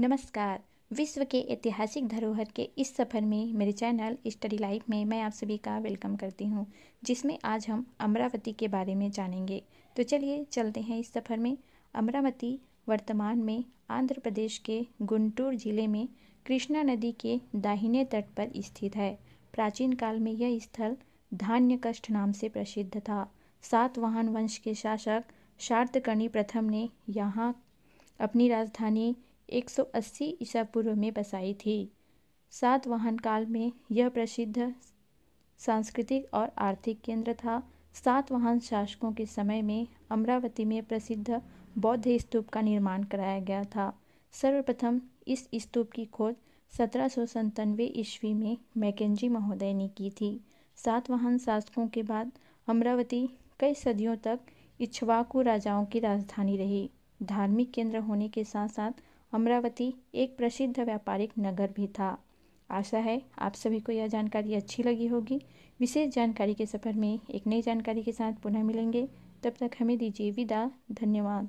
नमस्कार विश्व के ऐतिहासिक धरोहर के इस सफ़र में मेरे चैनल स्टडी लाइफ में मैं आप सभी का वेलकम करती हूं, जिसमें आज हम अमरावती के बारे में जानेंगे तो चलिए चलते हैं इस सफ़र में अमरावती वर्तमान में आंध्र प्रदेश के गुंटूर जिले में कृष्णा नदी के दाहिने तट पर स्थित है प्राचीन काल में यह स्थल धान्य कष्ट नाम से प्रसिद्ध था सातवाहन वंश के शासक शार्दकर्णी प्रथम ने यहाँ अपनी राजधानी 180 ईसा पूर्व में बसाई थी सातवाहन काल में यह प्रसिद्ध सांस्कृतिक और आर्थिक केंद्र था सातवाहन शासकों के समय में अमरावती में प्रसिद्ध बौद्ध स्तूप का निर्माण कराया गया था सर्वप्रथम इस स्तूप की खोज सत्रह ईस्वी में मैकेजी महोदय ने की थी सातवाहन शासकों के बाद अमरावती कई सदियों तक इच्छवाकू राजाओं की राजधानी रही धार्मिक केंद्र होने के साथ साथ अमरावती एक प्रसिद्ध व्यापारिक नगर भी था आशा है आप सभी को यह जानकारी अच्छी लगी होगी विशेष जानकारी के सफ़र में एक नई जानकारी के साथ पुनः मिलेंगे तब तक हमें दीजिए विदा धन्यवाद